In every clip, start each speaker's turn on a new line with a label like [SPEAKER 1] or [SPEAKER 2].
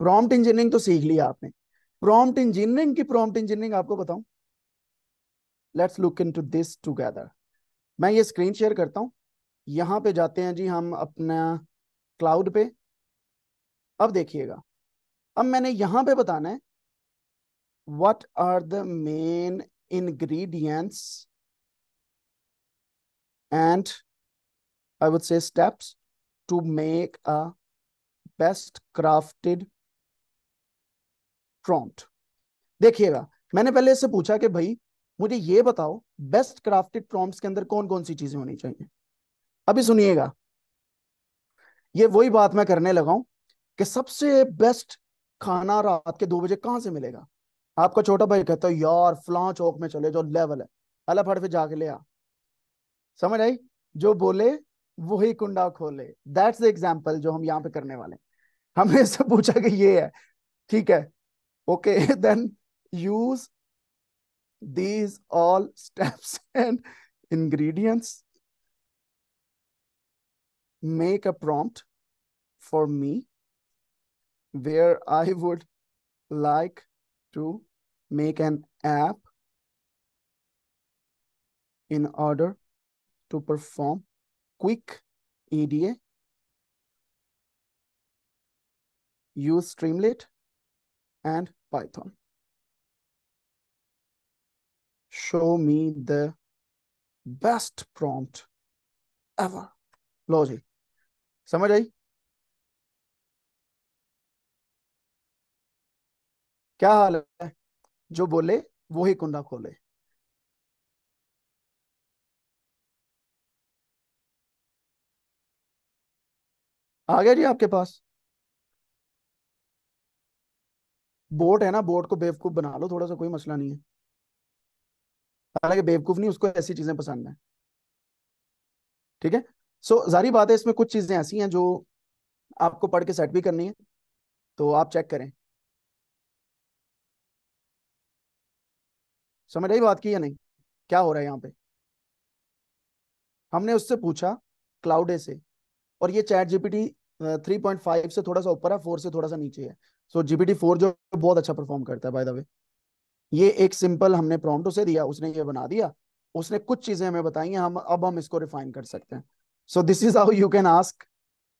[SPEAKER 1] Prompt engineering तो सीख लिया आपने प्रॉम्प्ट इंजीनियरिंग की प्रॉम्प्ट इंजीनियरिंग आपको बताऊं let's look into this together मैं ये स्क्रीन शेयर करता हूं यहां पे जाते हैं जी हम अपना क्लाउड पे अब देखिएगा अब मैंने यहां पे बताना है what are the main ingredients and I would say steps to make a best crafted prompt देखिएगा मैंने पहले इससे पूछा कि भाई मुझे ये बताओ बेस्ट क्राफ्टेड प्रॉम्प्ट्स के अंदर कौन कौन सी चीजें होनी चाहिए अभी सुनिएगा ये वही बात मैं करने लगा हूं कि सबसे बेस्ट खाना रात के दो बजे कहां से मिलेगा आपका छोटा भाई कहता है यार फला चौक में चले जो लेवल है अला फट फिर जाके ले आ समझ आई जो बोले वही कुंडा खोले दैट्स द एग्जाम्पल जो हम यहाँ पे करने वाले हमने इससे पूछा कि ये है ठीक है okay then use these all steps and ingredients make a prompt for me where i would like to make an app in order to perform quick EDA, use Streamlit and Python. Show me the best prompt ever. Logic. Ji aayi? Kya hal hai? Jo bole, wohi kunda khole. कुंडा खोले आ गया जी आपके पास boat है ना boat को बेवकूफ बना लो थोड़ा सा कोई मसला नहीं है हालांकि बेवकूफ नहीं उसको ऐसी चीजें पसंद है ठीक है सो so, जारी बात है इसमें कुछ चीजें ऐसी हैं जो आपको पढ़ के सेट भी करनी है तो आप चेक करें समझ आई बात की या नहीं क्या हो रहा है यहाँ पे हमने उससे पूछा क्लाउडे से और ये chat GPT three point five से थोड़ा सा ऊपर है फोर से थोड़ा सा नीचे है सो जीपीटी फोर जो बहुत अच्छा परफॉर्म करता है बाय द वे ये एक सिंपल हमने प्रॉम्प्ट उसे दिया उसने ये बना दिया उसने कुछ चीजें हमें बताई हैं हम अब हम इसको रिफाइन कर सकते हैं so this is how you can ask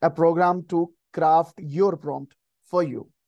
[SPEAKER 1] a program to craft your prompt for you